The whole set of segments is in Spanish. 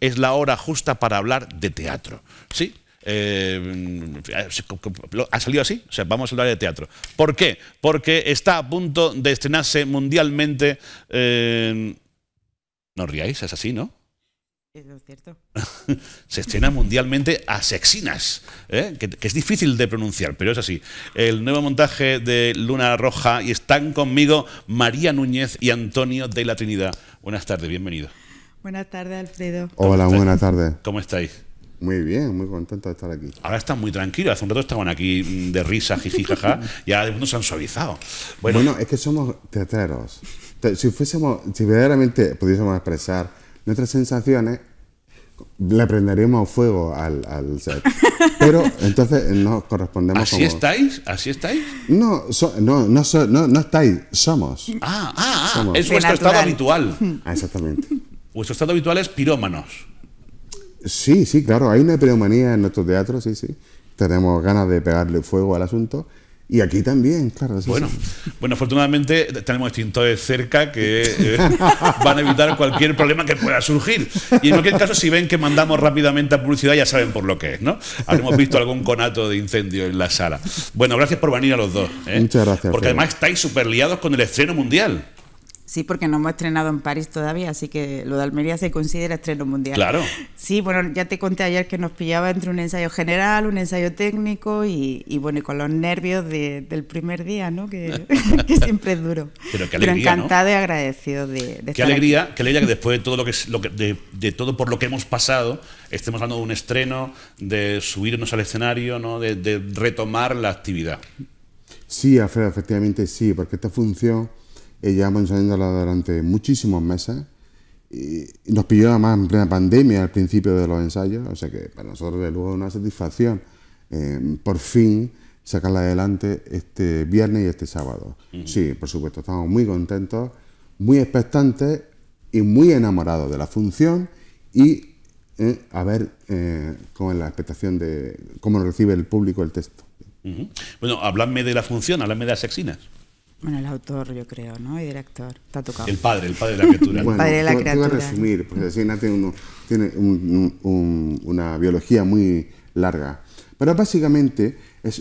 es la hora justa para hablar de teatro. ¿Sí? Eh, ha salido así, o sea, vamos a hablar de teatro. ¿Por qué? Porque está a punto de estrenarse mundialmente. Eh, no ríais, es así, ¿no? Es cierto. se estrena mundialmente a Sexinas, ¿eh? que, que, es difícil de pronunciar, pero es así. El nuevo montaje de Luna Roja y están conmigo María Núñez y Antonio de la Trinidad. Buenas tardes, bienvenidos. Buenas tardes, Alfredo. Hola, buenas tardes. ¿Cómo estáis? Muy bien, muy contento de estar aquí. Ahora están muy tranquilos. Hace un rato estaban aquí mm, de risa, jiji, jaja, y ahora se han suavizado. Bueno, es que somos teatreros. Si fuésemos, si verdaderamente pudiésemos expresar nuestras sensaciones, le prenderíamos fuego al, set. Pero entonces nos correspondemos ¿Así estáis? ¿Así estáis? No, no, no, estáis, somos. Ah, ah, ah es vuestro estado habitual. Ah, exactamente. vuestro estado habitual es pirómanos. Sí, sí, claro, hay una piromanía en nuestros teatros, sí, sí. Tenemos ganas de pegarle fuego al asunto. Y aquí también, claro. Sí, bueno, bueno, afortunadamente tenemos extintores cerca que eh, van a evitar cualquier problema que pueda surgir. Y en cualquier caso, si ven que mandamos rápidamente a publicidad, ya saben por lo que es, ¿no? Habremos visto algún conato de incendio en la sala. Bueno, gracias por venir a los dos. ¿eh? Muchas gracias. Porque además estáis súper liados con el estreno mundial. Sí, porque no hemos estrenado en París todavía, así que lo de Almería se considera estreno mundial. Claro. Sí, bueno, ya te conté ayer que nos pillaba entre un ensayo general, un ensayo técnico y, bueno, y con los nervios del primer día, ¿no? Que, siempre es duro. Pero, encantado y agradecido de, qué alegría, aquí. Qué alegría que después de todo lo que, lo de, todo por lo que hemos pasado, estemos hablando de un estreno, de subirnos al escenario, ¿no? de retomar la actividad. Sí, Alfredo, efectivamente sí, porque esta función llevamos ensayándola durante muchísimos meses. Y nos pidió además en plena pandemia al principio de los ensayos, o sea que para nosotros luego una satisfacción em, por fin sacarla adelante este viernes y este sábado. Sí, por supuesto, estamos muy contentos, muy expectantes y muy enamorados de la función y eh, a ver eh, cómo es la expectación de cómo recibe el público el texto. Bueno, habladme de la función, habladme de las sexinas. Bueno, el autor, yo creo, ¿no? Y director. Está tocado. El padre, el padre de la criatura. bueno, el resumir, porque tiene, una biología muy larga. Pero básicamente,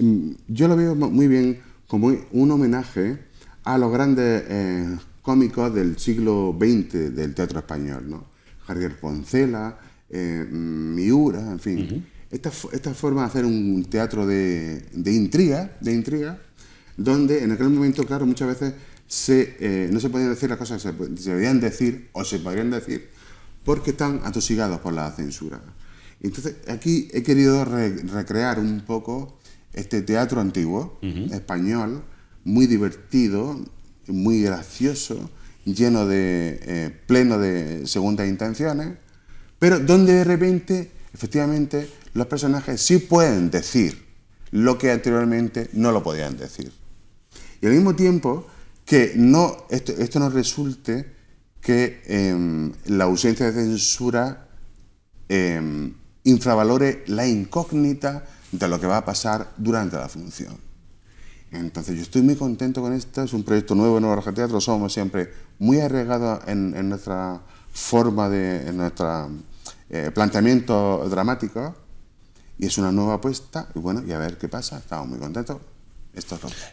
mm, yo lo veo muy bien como un homenaje a los grandes eh, cómicos del siglo XX del teatro español, ¿no? Javier Poncela, eh, mm, Miura, en fin. esta, forma de hacer un teatro de intriga, de intriga, donde en aquel momento, claro, muchas veces eh, no se podían decir las cosas que se, debían decir o se podrían decir porque están atosigados por la censura. Entonces, aquí he querido recrear un poco este teatro antiguo, español, muy divertido, muy gracioso, lleno de, eh, pleno de segundas intenciones, pero donde de repente, efectivamente, los personajes sí pueden decir lo que anteriormente no lo podían decir. Y al mismo tiempo que no, esto, esto no resulte que em, la ausencia de censura em, infravalore la incógnita de lo que va a pasar durante la función. Entonces yo estoy muy contento con esto, es un proyecto nuevo en Nueva Teatro, somos siempre muy arriesgados en, nuestra forma de, en nuestro eh, planteamiento dramático y es una nueva apuesta y bueno, y a ver qué pasa, estamos muy contentos,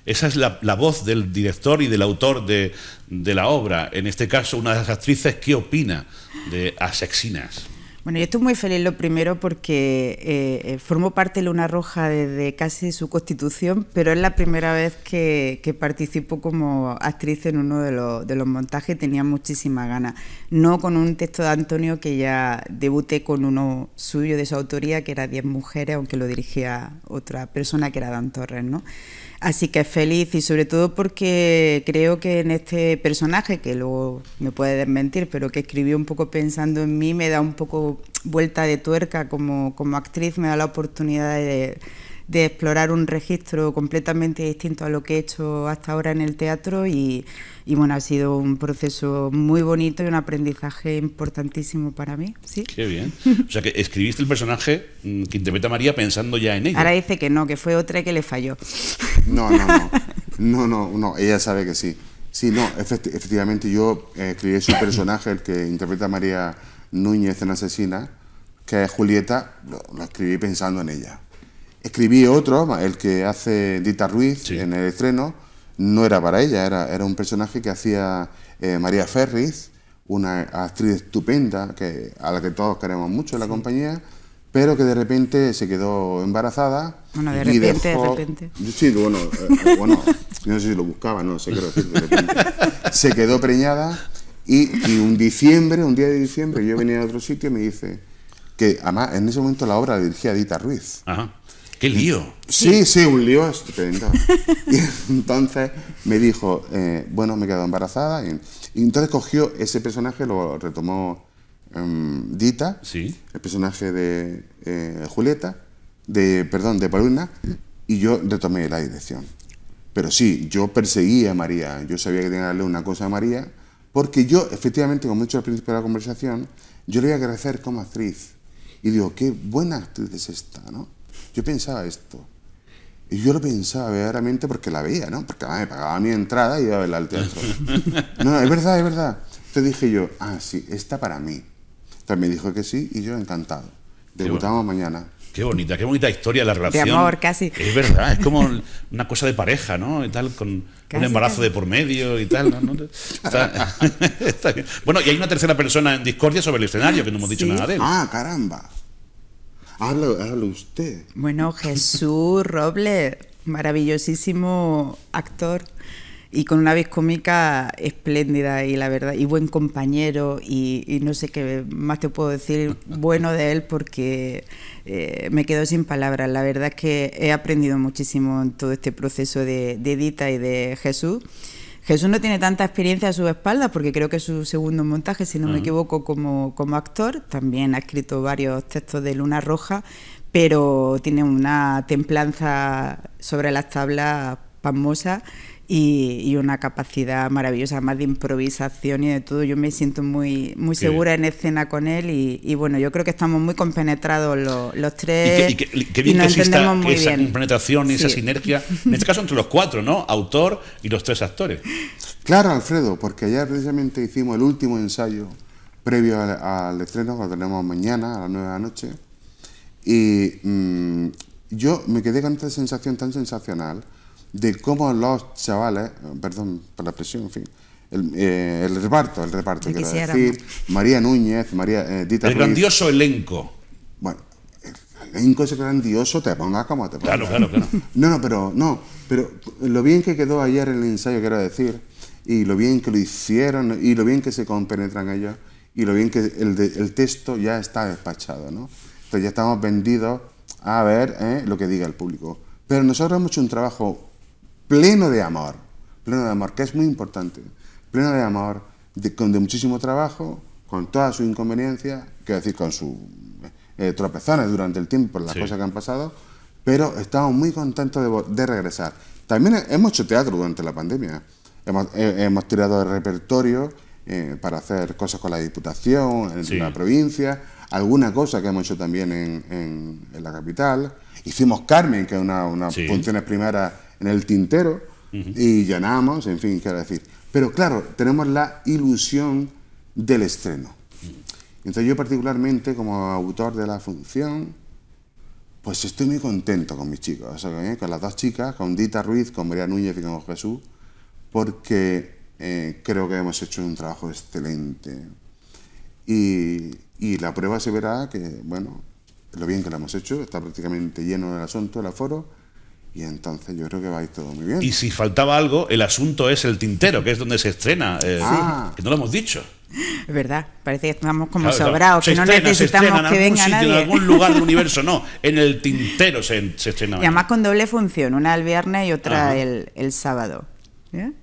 esa es la, voz del director y del autor de, la obra. En este caso, una de las actrices, ¿qué opina de Asexinas? Bueno, yo estoy muy feliz lo primero porque eh, eh formo parte de Luna Roja desde casi su constitución, pero es la primera vez que, que participo como actriz en uno de los, montajes, tenía muchísima ganas. No con un texto de Antonio que ya debuté con uno suyo de su autoría, que era Diez Mujeres, aunque lo dirigía otra persona que era Dan Torres, ¿no? Así que es feliz y sobre todo porque creo que en este personaje, que luego me puede desmentir, pero que escribió un poco pensando en mí, me da un poco vuelta de tuerca como, como actriz, me da la oportunidad de de explorar un registro completamente distinto a lo que he hecho hasta ahora en el teatro y, bueno, ha sido un proceso muy bonito y un aprendizaje importantísimo para mí. ¿sí? Qué bien. O sea que escribiste el personaje mm, que interpreta María pensando ya en ella. Ahora dice que no, que fue otra que le falló. No, no, no. No, no, Ella sabe que sí. Sí, no, efectivamente yo eh, escribí ese personaje, el que interpreta María Núñez en Asesina, que es Julieta, lo escribí pensando en ella. Escribí otro, el que hace Dita Ruiz en el estreno, no era para ella, era, era un personaje que hacía eh, María Ferris, una actriz estupenda que, a la que todos queremos mucho en la compañía, pero que de repente se quedó embarazada. Bueno, de repente, de repente. Sí, bueno, eh, eh, no sé si lo buscaba, no sé de repente. Se quedó preñada y, y, un diciembre, un día de diciembre, yo venía a otro sitio y me dice que, además, en ese momento la obra la dirigía Dita Ruiz. Ajá. ¡Qué lío! Sí, sí, un lío estupendo. y entonces me dijo, eh, bueno, me quedo embarazada. Y, entonces cogió ese personaje, lo retomó em, Dita, el personaje de eh, Julieta, de, perdón, de Paluna, y yo retomé la dirección. Pero sí, yo perseguía a María, yo sabía que tenía que darle una cosa a María, porque yo, efectivamente, como he dicho al principio de la conversación, yo le voy a agradecer como actriz. Y digo, qué buena actriz es esta, ¿no? yo pensaba esto. Y yo lo pensaba verdaderamente porque la veía, ¿no? Porque me pagaba mi entrada y iba a verla al teatro. no, es verdad, es verdad. Entonces dije yo, ah, sí, está para mí. También dijo que sí y yo encantado. Debutamos mañana. Qué bonita, qué bonita historia la relación. De amor, casi. Es verdad, es como una cosa de pareja, ¿no? Y tal, con un embarazo de por medio y tal. Está, Bueno, y hay una tercera persona en discordia sobre el escenario, que no hemos dicho nada de él. Ah, caramba. Habla usted. Bueno, Jesús Robles, maravillosísimo actor y con una vez cómica espléndida y la verdad, y buen compañero y, no sé qué más te puedo decir bueno de él porque eh, me quedo sin palabras. La verdad es que he aprendido muchísimo en todo este proceso de, de Edita y de Jesús. Jesús no tiene tanta experiencia a su espalda, porque creo que su segundo montaje, si no me ah. equivoco, como, como actor. También ha escrito varios textos de Luna Roja, pero tiene una templanza sobre las tablas pasmosa y, una capacidad maravillosa, más de improvisación y de todo. Yo me siento muy, muy segura en escena con él y, bueno, yo creo que estamos muy compenetrados los, tres. Y que, y bien que exista esa compenetración y esa sinergia, en este caso entre los cuatro, ¿no? Autor y los tres actores. Claro, Alfredo, porque ayer precisamente hicimos el último ensayo previo al, estreno, que lo tenemos mañana a las nueve de la noche. Y mm, yo me quedé con esta sensación tan sensacional de cómo los chavales, perdón por la presión, en fin, el, eh, el reparto, el reparto, quiero decir, María Núñez, María eh, Dita El grandioso elenco. Bueno, el elenco es grandioso, te pongas como te pongas. Claro, claro, claro. No, no, pero, no, pero lo bien que quedó ayer en el ensayo, quiero decir, y lo bien que lo hicieron, y lo bien que se compenetran ellos, y lo bien que el, el texto ya está despachado, ¿no? Entonces ya estamos vendidos a ver eh, lo que diga el público. Pero nosotros hemos hecho un trabajo pleno de amor, pleno de amor, que es muy importante, pleno de amor, de, con, muchísimo trabajo, con toda su inconveniencia, quiero decir, con sus eh, tropezones durante el tiempo las cosas que han pasado, pero estamos muy contentos de, regresar. También hemos hecho teatro durante la pandemia, hemos, eh, tirado de repertorio eh, para hacer cosas con la Diputación, en la provincia, alguna cosa que hemos hecho también en, la capital. Hicimos Carmen, que es una, una las primera en el tintero y llenamos, en fin, quiero decir. Pero claro, tenemos la ilusión del estreno. Entonces yo particularmente como autor de la función, pues estoy muy contento con mis chicos, ¿eh? con las dos chicas, con Dita Ruiz, con María Núñez y con Jesús, porque eh, creo que hemos hecho un trabajo excelente. Y, y, la prueba se verá que, bueno, lo bien que lo hemos hecho, está prácticamente lleno el asunto, el aforo, y entonces yo creo que va a ir todo muy bien. Y si faltaba algo, el asunto es el tintero, que es donde se estrena, eh, ah. que no lo hemos dicho. Es verdad, parece que estamos como sobrado sobrados, que no necesitamos que venga nadie. En algún lugar del universo, no, en el tintero se, se estrena. Y además con doble función, una el viernes y otra el, sábado.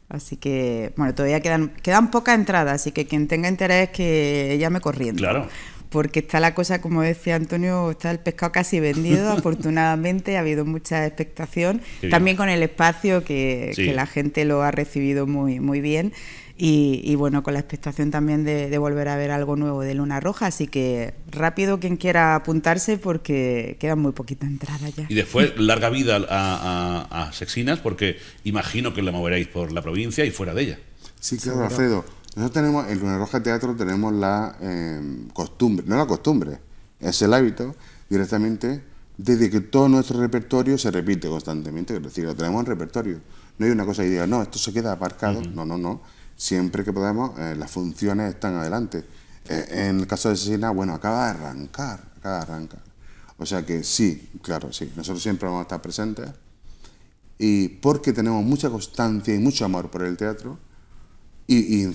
Así que, bueno, todavía quedan, quedan pocas entradas, así que quien tenga interés que llame corriendo. Claro porque está la cosa, como decía Antonio, está el pescado casi vendido, afortunadamente ha habido mucha expectación, también con el espacio que, la gente lo ha recibido muy, muy bien. Y, bueno, con la expectación también de, volver a ver algo nuevo de Luna Roja, así que rápido quien quiera apuntarse porque queda muy poquita entrada ya. Y después larga vida a, Sexinas porque imagino que la moveréis por la provincia y fuera de ella. Sí, claro, Alfredo. Nosotros tenemos, en Luna Roja Teatro tenemos la eh, costumbre, no la costumbre, es el hábito directamente desde que todo nuestro repertorio se repite constantemente, es decir, lo tenemos en repertorio. No hay una cosa que diga, no, esto se queda aparcado, no, no, no. Siempre que podamos, eh, las funciones están adelante. Eh, en el caso de asesina, bueno, acaba de arrancar, acaba de arrancar. O sea que sí, claro, sí, nosotros siempre vamos a estar presentes y porque tenemos mucha constancia y mucho amor por el teatro, y,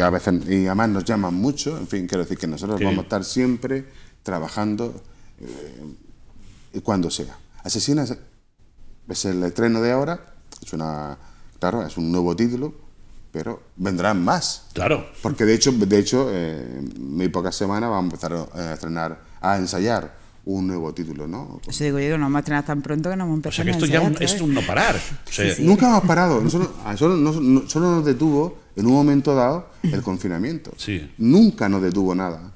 a veces, y además nos llaman mucho, en fin, quiero decir que nosotros vamos a estar siempre trabajando eh, cuando sea. Asesina es, el estreno de ahora, es claro, es un nuevo título, pero vendrán más. Claro. Porque de hecho, de hecho eh, muy pocas semanas vamos a empezar a estrenar, a ensayar un nuevo título, ¿no? Eso digo yo, no vamos a tan pronto que no hemos empezado. O sea, que esto ya es un no parar. Nunca hemos parado. solo, nos, detuvo en un momento dado el confinamiento. Nunca nos detuvo nada.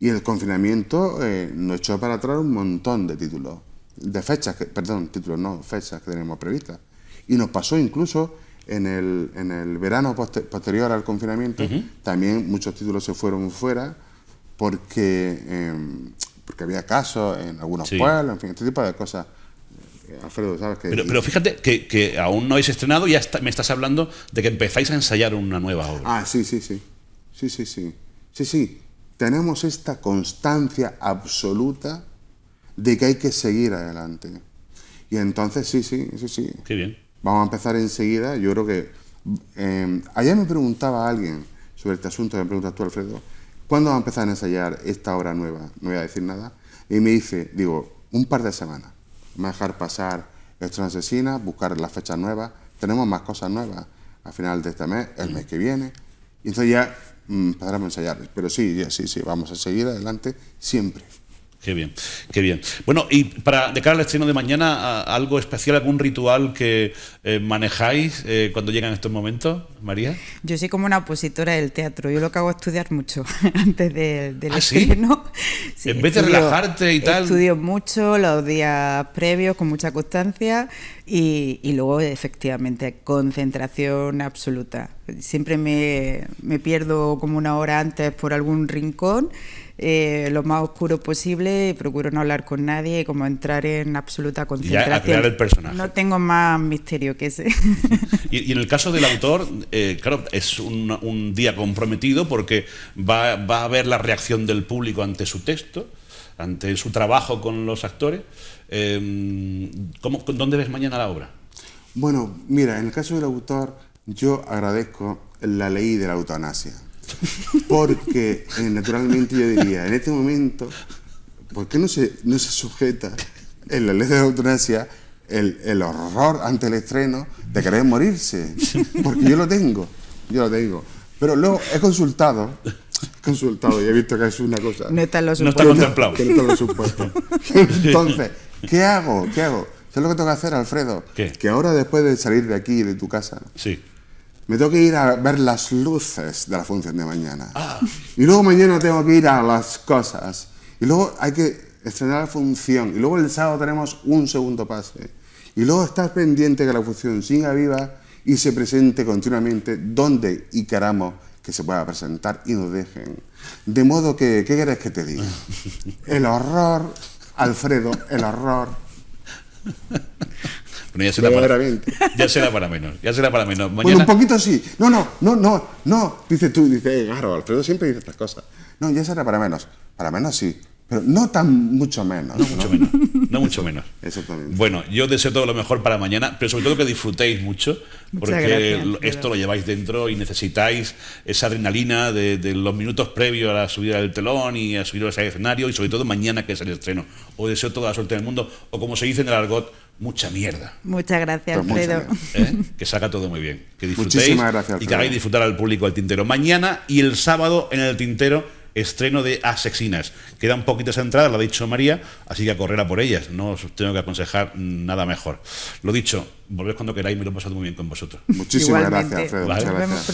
Y el confinamiento eh, nos echó para atrás un montón de títulos, de fechas, perdón, títulos no, fechas que tenemos previstas. Y nos pasó incluso en el, en el verano posterior al confinamiento, también muchos títulos se fueron fuera porque... Em, porque había casos en algunos pueblos, en fin, este tipo de cosas. Eh, Alfredo, ¿sabes que pero, fíjate que, aún no habéis estrenado y ya me estás hablando de que empezáis a ensayar una nueva obra. Ah, sí, sí, sí. Sí, sí, sí. Sí, sí. Tenemos esta constancia absoluta de que hay que seguir adelante. Y entonces, sí, sí, sí, sí. Qué bien. Vamos a empezar enseguida. Yo creo que. Eh, ayer me preguntaba alguien sobre este asunto, me preguntas tú, Alfredo ¿cuándo va a empezar a ensayar esta obra nueva? No voy a decir nada. Y me dice, digo, un par de semanas. Me a dejar pasar la Asesina, buscar las fechas nuevas. Tenemos más cosas nuevas a final de este mes, el mes que viene. Y entonces ya empezaremos mm, a ensayar. Pero sí, sí, sí, vamos a seguir adelante siempre. Qué bien, qué bien. Bueno, y para de cara al estreno de mañana, ¿algo especial, algún ritual que eh, manejáis eh, cuando llegan estos momentos, María? Yo soy como una opositora del teatro. Yo lo que hago es estudiar mucho antes del ¿Ah, estreno. en vez de relajarte y tal. Estudio mucho los días previos con mucha constancia y, y luego, efectivamente, concentración absoluta. Siempre me, me pierdo como una hora antes por algún rincón eh, lo más oscuro posible, procuro no hablar con nadie, como entrar en absoluta concentración. No tengo más misterio que ese. y, en el caso del autor, eh, claro, es un, día comprometido porque va, a ver la reacción del público ante su texto, ante su trabajo con los actores. Em, ¿Dónde ves mañana la obra? Bueno, mira, en el caso del autor, yo agradezco la ley de la eutanasia porque eh, naturalmente yo diría, en este momento, ¿por qué no se, no se sujeta en la ley de eutanasia el, el horror ante el estreno de querer morirse? Porque yo lo tengo, yo lo tengo. Pero luego he consultado consultado y he visto que es una cosa. No está los No contemplado. Entonces, ¿qué hago? ¿Qué hago? ¿Sabes lo que tengo que hacer, Alfredo? Que ahora, después de salir de aquí, de tu casa, sí me tengo que ir a ver las luces de la función de mañana. Ah. Y luego mañana tengo que ir a las cosas. Y luego hay que estrenar la función. Y luego el sábado tenemos un segundo pase. Y luego estás pendiente que la función siga viva y se presente continuamente donde y queramos que se pueda presentar y nos dejen. De modo que, ¿qué querés que te diga? El horror, Alfredo, el horror ya será, para, ya será para menos. Ya será para menos. Mañana... un poquito sí. No, no, no, no, no. Dice tú, dice, claro, eh, Alfredo siempre dice estas cosas. No, ya será para menos. Para menos sí. Pero no tan mucho menos. No, mucho menos. No mucho menos. Exactamente. Bueno, yo deseo todo lo mejor para mañana, pero sobre todo que disfrutéis mucho, porque esto lo lleváis dentro y necesitáis esa adrenalina de, los minutos previos a la subida del telón y a subir al escenario, y sobre todo mañana que es el estreno. o deseo toda la suerte del mundo, o como se dice en el argot, mucha mierda. Muchas gracias, pues Alfredo. ¿Eh? Que saca todo muy bien. Que disfrutéis. Y que hagáis disfrutar al público del tintero. Mañana y el sábado en el tintero estreno de Asexinas. poquito esa entrada, lo ha dicho María, así que a correr a por ellas. No os tengo que aconsejar nada mejor. Lo dicho, volvéis cuando queráis, me lo he pasado muy bien con vosotros. Muchísimas gracias, gracias.